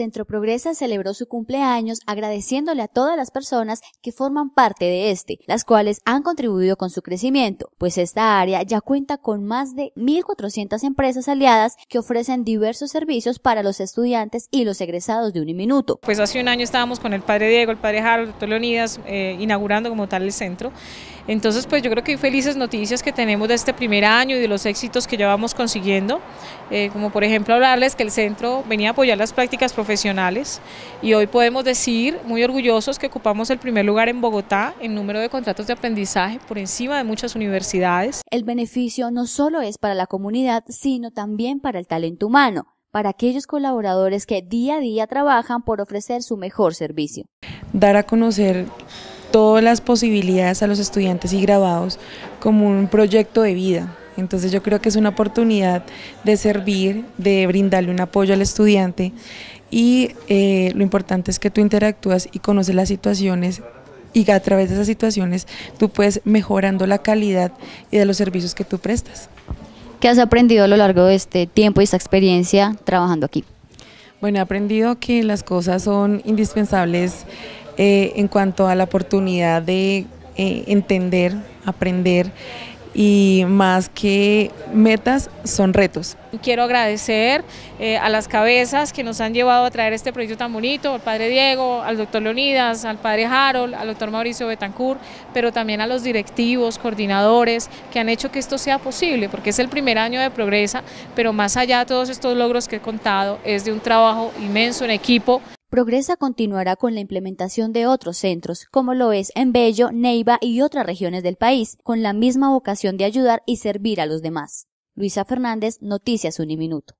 Centro Progresa celebró su cumpleaños agradeciéndole a todas las personas que forman parte de este, las cuales han contribuido con su crecimiento, pues esta área ya cuenta con más de 1.400 empresas aliadas que ofrecen diversos servicios para los estudiantes y los egresados de un minuto. Pues hace un año estábamos con el padre Diego, el padre Harold, el eh, inaugurando como tal el centro. Entonces, pues yo creo que hay felices noticias que tenemos de este primer año y de los éxitos que llevamos consiguiendo, eh, como por ejemplo hablarles que el centro venía a apoyar las prácticas profesionales y hoy podemos decir, muy orgullosos, que ocupamos el primer lugar en Bogotá en número de contratos de aprendizaje por encima de muchas universidades. El beneficio no solo es para la comunidad, sino también para el talento humano para aquellos colaboradores que día a día trabajan por ofrecer su mejor servicio. Dar a conocer todas las posibilidades a los estudiantes y grabados como un proyecto de vida. Entonces yo creo que es una oportunidad de servir, de brindarle un apoyo al estudiante y eh, lo importante es que tú interactúas y conoces las situaciones y a través de esas situaciones tú puedes mejorando la calidad y de los servicios que tú prestas. ¿Qué has aprendido a lo largo de este tiempo y esta experiencia trabajando aquí? Bueno, he aprendido que las cosas son indispensables eh, en cuanto a la oportunidad de eh, entender, aprender y más que metas son retos. Quiero agradecer eh, a las cabezas que nos han llevado a traer este proyecto tan bonito, al padre Diego, al doctor Leonidas, al padre Harold, al doctor Mauricio Betancourt, pero también a los directivos, coordinadores que han hecho que esto sea posible, porque es el primer año de Progresa, pero más allá de todos estos logros que he contado, es de un trabajo inmenso en equipo. Progresa continuará con la implementación de otros centros, como lo es en Bello, Neiva y otras regiones del país, con la misma vocación de ayudar y servir a los demás. Luisa Fernández, Noticias Uniminuto.